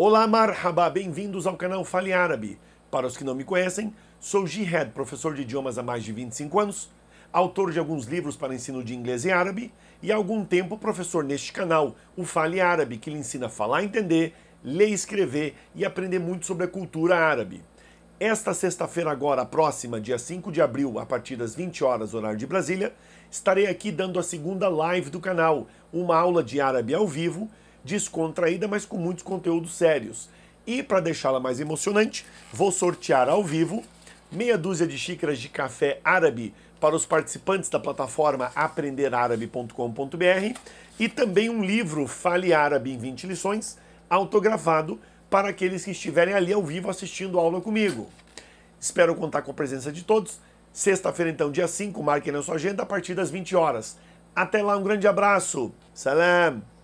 Olá, marhaba, bem-vindos ao canal Fale Árabe. Para os que não me conhecem, sou Jihad, professor de idiomas há mais de 25 anos, autor de alguns livros para ensino de inglês e árabe e há algum tempo professor neste canal, o Fale Árabe, que lhe ensina a falar, entender, ler, escrever e aprender muito sobre a cultura árabe. Esta sexta-feira agora, próxima, dia 5 de abril, a partir das 20 horas, horário de Brasília, estarei aqui dando a segunda live do canal, uma aula de árabe ao vivo, descontraída, mas com muitos conteúdos sérios. E para deixá-la mais emocionante, vou sortear ao vivo meia dúzia de xícaras de café árabe para os participantes da plataforma aprenderarabe.com.br e também um livro Fale Árabe em 20 lições, autografado para aqueles que estiverem ali ao vivo assistindo a aula comigo. Espero contar com a presença de todos. Sexta-feira, então, dia 5, marquem na sua agenda a partir das 20 horas. Até lá, um grande abraço. Salam!